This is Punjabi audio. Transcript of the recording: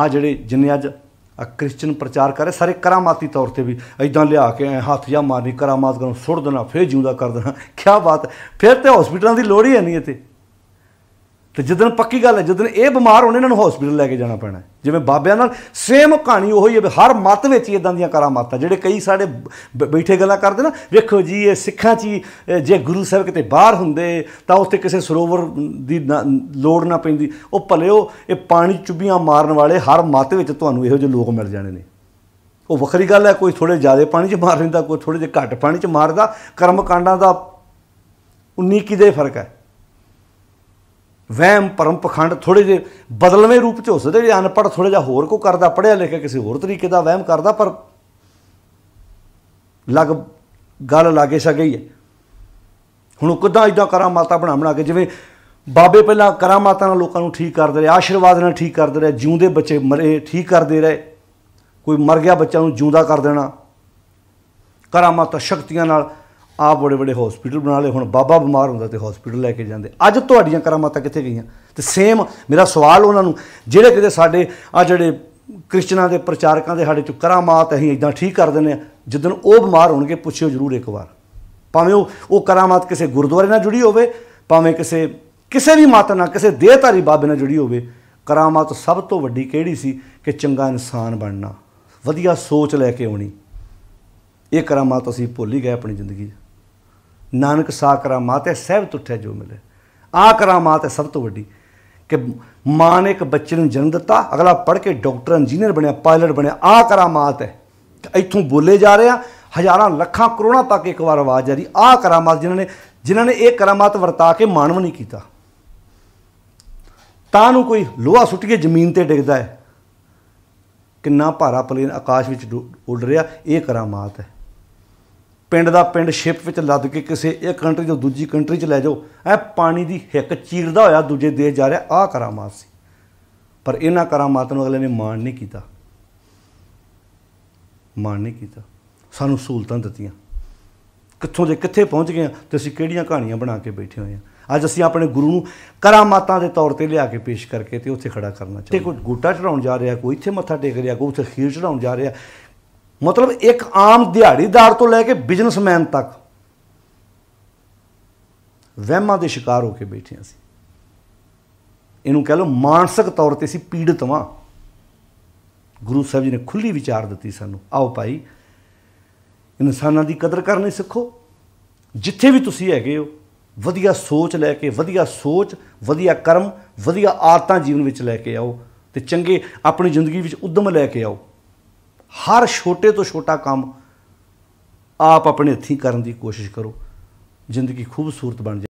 ਆ ਜਿਹੜੇ ਜਿੰਨੇ ਅੱਜ ਕ੍ਰਿਸਚੀਅਨ ਪ੍ਰਚਾਰ ਕਰ ਰਹੇ ਸਾਰੇ ਕਰਾਮਾਤੀ ਤੌਰ ਤੇ ਵੀ ਐਦਾਂ ਲਿਆ ਕੇ ਹੱਥ ਜਾਂ ਮਾਰਨੀ ਕਰਾਮਾਤ ਕਰਨ ਸੁੱਟ ਦੇਣਾ ਫੇਰ ਜਿਉਂਦਾ ਕਰ ਦੇਣਾ ਕੀ ਬਾਤ ਫਿਰ ਤੇ ਹਸਪੀਟਲਾਂ ਦੀ ਲੋੜ ਹੀ ਨਹੀਂ ਇੱਥੇ ਤੇ ਜਦੋਂ ਪੱਕੀ ਗੱਲ ਹੈ ਜਦੋਂ ਇਹ ਬਿਮਾਰ ਹੋਣੇ ਇਹਨਾਂ ਨੂੰ ਹਸਪੀਟਲ ਲੈ ਕੇ ਜਾਣਾ ਪੈਣਾ ਜਿਵੇਂ ਬਾਬਿਆਂ ਨਾਲ ਸੇਮ ਕਹਾਣੀ ਉਹੀ ਹੈ ਹਰ ਮਤ ਵਿੱਚ ਹੀ ਇਦਾਂ ਦੀਆਂ ਕਰਾਮਾਤਾਂ ਜਿਹੜੇ ਕਈ ਸਾਡੇ ਬੈਠੇ ਗੱਲਾਂ ਕਰਦੇ ਨਾ ਵੇਖੋ ਜੀ ਇਹ ਸਿੱਖਾਂ 'ਚ ਜੇ ਗੁਰੂ ਸਾਹਿਬ ਕਿਤੇ ਬਾਹਰ ਹੁੰਦੇ ਤਾਂ ਉੱਥੇ ਕਿਸੇ ਸਰੋਵਰ ਦੀ ਲੋੜ ਨਾ ਪੈਂਦੀ ਉਹ ਭਲਿਓ ਇਹ ਪਾਣੀ ਚੁੱਭੀਆਂ ਮਾਰਨ ਵਾਲੇ ਹਰ ਮਤ ਵਿੱਚ ਤੁਹਾਨੂੰ ਇਹੋ ਜਿਹੇ ਲੋਕ ਮਿਲ ਜਾਣੇ ਨੇ ਉਹ ਵੱਖਰੀ ਗੱਲ ਹੈ ਕੋਈ ਥੋੜੇ ਜ਼ਿਆਦਾ ਪਾਣੀ 'ਚ ਮਾਰ ਲੈਂਦਾ ਕੋਈ ਥੋੜੇ ਜਿਹਾ ਘੱਟ ਪਾਣੀ 'ਚ ਮਾਰਦਾ ਕਰਮ ਕਾਂਡਾਂ ਦਾ 19 ਕੀ ਦੇ ਫਰਕ ਹੈ ਵਹਿਮ ਪਰਮ ਪਖੰਡ ਥੋੜੇ ਜਿਹੇ ਬਦਲਵੇਂ ਰੂਪ ਚ ਹੋ ਸਕਦੇ ਜੇ ਅਨਪੜ ਥੋੜਾ ਜਿਹਾ ਹੋਰ ਕੋ ਕਰਦਾ ਪੜਿਆ ਲਿਖਿਆ ਕਿਸੇ ਹੋਰ ਤਰੀਕੇ ਦਾ ਵਹਿਮ ਕਰਦਾ ਪਰ ਲਗ ਗੱਲ ਲਾਗੇ ਸਾ ਗਈ ਹੈ ਹੁਣ ਕਿਦਾਂ ਇਦਾਂ ਕਰਾਂ ਮਾਤਾ ਬਣਾ ਬਣਾ ਕੇ ਜਿਵੇਂ ਬਾਬੇ ਪਹਿਲਾਂ ਮਾਤਾ ਨਾਲ ਲੋਕਾਂ ਨੂੰ ਠੀਕ ਕਰਦੇ ਰਹੇ ਆਸ਼ੀਰਵਾਦ ਨਾਲ ਠੀਕ ਕਰਦੇ ਰਹੇ ਜਿਉਂਦੇ ਬੱਚੇ ਮਰੇ ਠੀਕ ਕਰਦੇ ਰਹੇ ਕੋਈ ਮਰ ਗਿਆ ਬੱਚਾ ਨੂੰ ਜਿਉਂਦਾ ਕਰ ਦੇਣਾ ਮਾਤਾ ਸ਼ਕਤੀਆਂ ਨਾਲ ਆਪ ਬੜੇ ਬੜੇ ਹਸਪੀਟਲ ਬਣਾ ਲਏ ਹੁਣ ਬਾਬਾ ਬਿਮਾਰ ਹੁੰਦਾ ਤੇ ਹਸਪੀਟਲ ਲੈ ਕੇ ਜਾਂਦੇ ਅੱਜ ਤੁਹਾਡੀਆਂ ਕਰਾਮਾਤਾਂ ਕਿੱਥੇ ਗਈਆਂ ਤੇ ਸੇਮ ਮੇਰਾ ਸਵਾਲ ਉਹਨਾਂ ਨੂੰ ਜਿਹੜੇ ਕਿਤੇ ਸਾਡੇ ਆ ਜਿਹੜੇ ਕ੍ਰਿਸਚਨਾਂ ਦੇ ਪ੍ਰਚਾਰਕਾਂ ਦੇ ਸਾਡੇ ਚ ਕਰਾਮਾਤ ਅਸੀਂ ਇਦਾਂ ਠੀਕ ਕਰ ਦਿੰਦੇ ਆ ਜਦੋਂ ਉਹ ਬਿਮਾਰ ਹੋਣਗੇ ਪੁੱਛਿਓ ਜ਼ਰੂਰ ਇੱਕ ਵਾਰ ਭਾਵੇਂ ਉਹ ਉਹ ਕਰਾਮਾਤ ਕਿਸੇ ਗੁਰਦੁਆਰੇ ਨਾਲ ਜੁੜੀ ਹੋਵੇ ਭਾਵੇਂ ਕਿਸੇ ਕਿਸੇ ਵੀ ਮਾਤਾ ਨਾਲ ਕਿਸੇ ਦੇਹਧਾਰੀ ਬਾਬੇ ਨਾਲ ਜੁੜੀ ਹੋਵੇ ਕਰਾਮਾਤ ਸਭ ਤੋਂ ਵੱਡੀ ਕਿਹੜੀ ਸੀ ਕਿ ਚੰਗਾ ਇਨਸਾਨ ਬਣਨਾ ਵਧੀਆ ਸੋਚ ਲੈ ਕੇ ਆਉਣੀ ਇਹ ਕਰਾਮਾਤ ਅਸੀਂ ਭੁੱਲ ਹੀ ਗਏ ਆਪਣੀ ਜ਼ਿੰਦਗੀ 'ਚ ਨਾਨਕ ਸਾ ਕਰਾਮਾਤ ਹੈ ਸਹਿਬ ਤੁਠੇ ਜੋ ਮਿਲੇ ਆ ਕਰਾਮਾਤ ਹੈ ਸਭ ਤੋਂ ਵੱਡੀ ਕਿ ਮਾਂ ਨੇ ਇੱਕ ਬੱਚੇ ਨੂੰ ਜਨਮ ਦਿੱਤਾ ਅਗਲਾ ਪੜ੍ਹ ਕੇ ਡਾਕਟਰ ਇੰਜੀਨੀਅਰ ਬਣਿਆ ਪਾਇਲਟ ਬਣਿਆ ਆ ਕਰਾਮਾਤ ਹੈ ਇੱਥੋਂ ਬੋਲੇ ਜਾ ਰਹੇ ਆ ਹਜ਼ਾਰਾਂ ਲੱਖਾਂ ਕਰੋੜਾਂ ਤੱਕ ਇੱਕ ਵਾਰ ਆਵਾਜ਼ ਆ ਰਹੀ ਆ ਕਰਾਮਾਤ ਜਿਨ੍ਹਾਂ ਨੇ ਜਿਨ੍ਹਾਂ ਨੇ ਇਹ ਕਰਾਮਾਤ ਵਰਤਾ ਕੇ ਮਾਨਵ ਨਹੀਂ ਕੀਤਾ ਤਾਂ ਨੂੰ ਕੋਈ ਲੋਹਾ ਸੁੱਟ ਕੇ ਜ਼ਮੀਨ ਤੇ ਡਿੱਗਦਾ ਹੈ ਕਿੰਨਾ ਭਾਰਾ ਪਲੇਨ ਆਕਾਸ਼ ਵਿੱਚ ਉੱਡ ਰਿਹਾ ਇਹ ਕਰਾਮਾਤ ਹੈ ਪਿੰਡ ਦਾ ਪਿੰਡ ਸ਼ਿਪ ਵਿੱਚ ਲੱਦ ਕੇ ਕਿਸੇ ਇੱਕ ਕੰਟਰੀ ਤੋਂ ਦੂਜੀ ਕੰਟਰੀ 'ਚ ਲੈ ਜਾਓ ਐ ਪਾਣੀ ਦੀ ਹਿੱਕ ਚੀਰਦਾ ਹੋਇਆ ਦੂਜੇ ਦੇਸ਼ ਜਾ ਰਿਹਾ ਆ ਕਰਾਮਾਤ ਸੀ ਪਰ ਇਹਨਾਂ ਕਰਾਮਾਤ ਨੂੰ ਅਗਲੇ ਨੇ ਮਾਣ ਨਹੀਂ ਕੀਤਾ ਮਾਣ ਨਹੀਂ ਕੀਤਾ ਸਾਨੂੰ ਸਹੂਲਤਾਂ ਦਿੱਤੀਆਂ ਕਿੱਥੋਂ ਦੇ ਕਿੱਥੇ ਪਹੁੰਚ ਗਏ ਤੇ ਅਸੀਂ ਕਿਹੜੀਆਂ ਕਹਾਣੀਆਂ ਬਣਾ ਕੇ ਬੈਠੇ ਹੋਏ ਆ ਅੱਜ ਅਸੀਂ ਆਪਣੇ ਗੁਰੂ ਨੂੰ ਕਰਾਮਾਤਾਂ ਦੇ ਤੌਰ ਤੇ ਲਿਆ ਕੇ ਪੇਸ਼ ਕਰਕੇ ਤੇ ਉੱਥੇ ਖੜਾ ਕਰਨਾ ਚਾਹੁੰਦੇ ਕੋਈ ਗੋਟਾ ਚੜਾਉਣ ਜਾ ਰਿਹਾ ਕੋਈ ਇੱਥੇ ਮੱਥਾ ਟੇਕ ਰਿਹਾ ਕੋਈ ਉੱਥੇ ਖੀਰ ਚੜਾਉਣ ਜਾ ਰਿਹਾ ਮਤਲਬ ਇੱਕ ਆਮ ਦਿਹਾੜੀਦਾਰ ਤੋਂ ਲੈ ਕੇ ਬਿਜ਼ਨਸਮੈਨ ਤੱਕ ਵਹਿਮਾਂ ਦੇ ਸ਼ਿਕਾਰ ਹੋ ਕੇ ਬੈਠੇ ਸੀ ਇਹਨੂੰ ਕਹ ਲੋ ਮਾਨਸਿਕ ਤੌਰ ਤੇ ਸੀ ਪੀੜਤ ਵਾਂ ਗੁਰੂ ਸਾਹਿਬ ਜੀ ਨੇ ਖੁੱਲੀ ਵਿਚਾਰ ਦਿੱਤੀ ਸਾਨੂੰ ਆਓ ਭਾਈ ਇਨਸਾਨਾਂ ਦੀ ਕਦਰ ਕਰਨੀ ਸਿੱਖੋ ਜਿੱਥੇ ਵੀ ਤੁਸੀਂ ਹੈਗੇ ਹੋ ਵਧੀਆ ਸੋਚ ਲੈ ਕੇ ਵਧੀਆ ਸੋਚ ਵਧੀਆ ਕਰਮ ਵਧੀਆ ਆਦਤਾਂ ਜੀਵਨ ਵਿੱਚ ਲੈ ਕੇ ਆਓ ਤੇ ਚੰਗੇ ਆਪਣੀ ਜ਼ਿੰਦਗੀ ਵਿੱਚ ਉਦਮ ਲੈ ਕੇ ਆਓ ਹਰ ਛੋਟੇ ਤੋਂ ਛੋਟਾ ਕੰਮ ਆਪ ਆਪਣੇ ਹੱਥੀਂ ਕਰਨ ਦੀ ਕੋਸ਼ਿਸ਼ ਕਰੋ ਜ਼ਿੰਦਗੀ ਖੂਬਸੂਰਤ ਬਣ ਜਾਏ